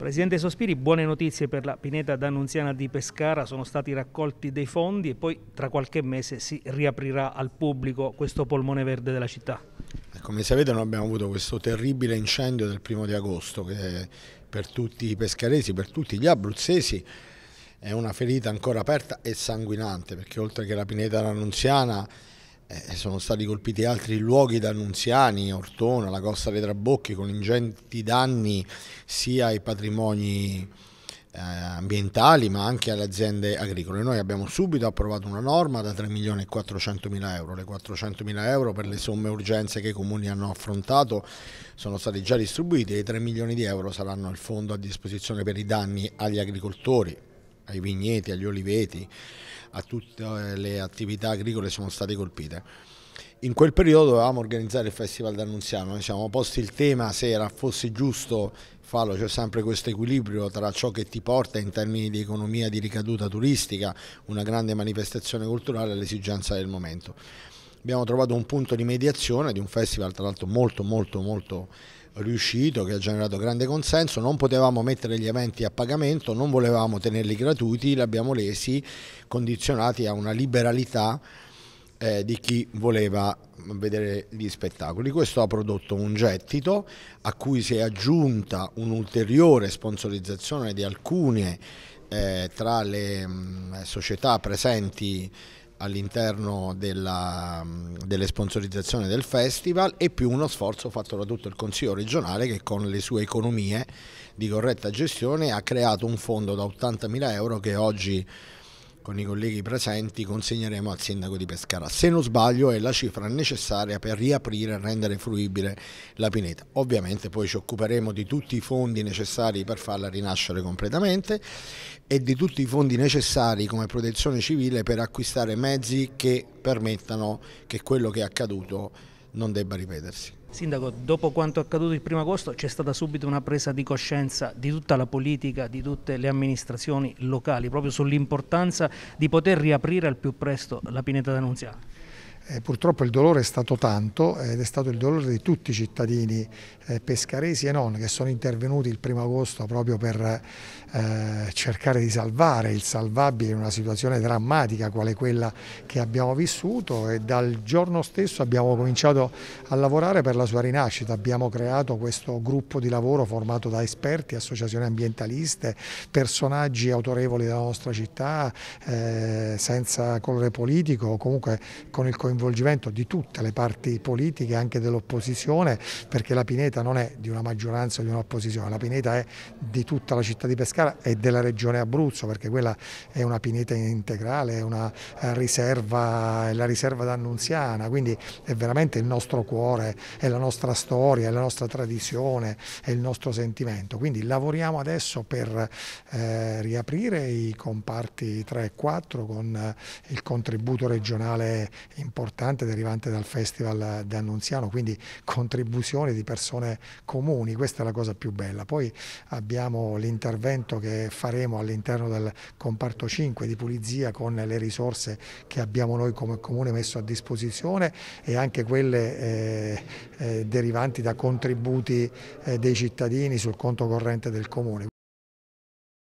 Presidente Sospiri, buone notizie per la pineta d'Annunziana di Pescara, sono stati raccolti dei fondi e poi tra qualche mese si riaprirà al pubblico questo polmone verde della città. Eh, come sapete noi abbiamo avuto questo terribile incendio del primo di agosto che per tutti i pescaresi, per tutti gli abruzzesi è una ferita ancora aperta e sanguinante perché oltre che la pineta d'Annunziana eh, sono stati colpiti altri luoghi da Annunziani, Ortona, la costa dei Trabocchi con ingenti danni sia ai patrimoni eh, ambientali ma anche alle aziende agricole. Noi abbiamo subito approvato una norma da 3 milioni e 400 mila euro, le 400 mila euro per le somme urgenze che i comuni hanno affrontato sono state già distribuite e i 3 milioni di euro saranno il fondo a disposizione per i danni agli agricoltori, ai vigneti, agli oliveti, a tutte eh, le attività agricole sono state colpite. In quel periodo dovevamo organizzare il Festival d'Annunziano, ci siamo posti il tema se era, fosse giusto farlo, c'è sempre questo equilibrio tra ciò che ti porta in termini di economia di ricaduta turistica, una grande manifestazione culturale e l'esigenza del momento. Abbiamo trovato un punto di mediazione di un festival tra l'altro molto molto molto riuscito, che ha generato grande consenso, non potevamo mettere gli eventi a pagamento, non volevamo tenerli gratuiti, li abbiamo lesi condizionati a una liberalità eh, di chi voleva vedere gli spettacoli. Questo ha prodotto un gettito a cui si è aggiunta un'ulteriore sponsorizzazione di alcune eh, tra le mh, mm, società presenti all'interno della, delle sponsorizzazioni del festival e più uno sforzo fatto da tutto il Consiglio regionale che con le sue economie di corretta gestione ha creato un fondo da 80.000 euro che oggi con i colleghi presenti consegneremo al sindaco di Pescara. Se non sbaglio è la cifra necessaria per riaprire e rendere fruibile la pineta. Ovviamente poi ci occuperemo di tutti i fondi necessari per farla rinascere completamente e di tutti i fondi necessari come protezione civile per acquistare mezzi che permettano che quello che è accaduto non debba ripetersi. Sindaco, dopo quanto accaduto il primo agosto c'è stata subito una presa di coscienza di tutta la politica, di tutte le amministrazioni locali, proprio sull'importanza di poter riaprire al più presto la Pineta d'Annunziata. Eh, purtroppo il dolore è stato tanto ed è stato il dolore di tutti i cittadini eh, pescaresi e non che sono intervenuti il primo agosto proprio per eh, cercare di salvare il salvabile in una situazione drammatica quale quella che abbiamo vissuto e dal giorno stesso abbiamo cominciato a lavorare per la sua rinascita, abbiamo creato questo gruppo di lavoro formato da esperti, associazioni ambientaliste, personaggi autorevoli della nostra città eh, senza colore politico o comunque con il coinvolgimento coinvolgimento di tutte le parti politiche, anche dell'opposizione, perché la Pineta non è di una maggioranza o di un'opposizione, la Pineta è di tutta la città di Pescara e della regione Abruzzo, perché quella è una Pineta integrale, è una eh, riserva, è la riserva d'Annunziana, quindi è veramente il nostro cuore, è la nostra storia, è la nostra tradizione, è il nostro sentimento. Quindi lavoriamo adesso per eh, riaprire i comparti 3 e 4 con eh, il contributo regionale importante importante derivante dal festival di Annunziano, quindi contribuzioni di persone comuni, questa è la cosa più bella. Poi abbiamo l'intervento che faremo all'interno del comparto 5 di pulizia con le risorse che abbiamo noi come comune messo a disposizione e anche quelle eh, eh, derivanti da contributi eh, dei cittadini sul conto corrente del comune.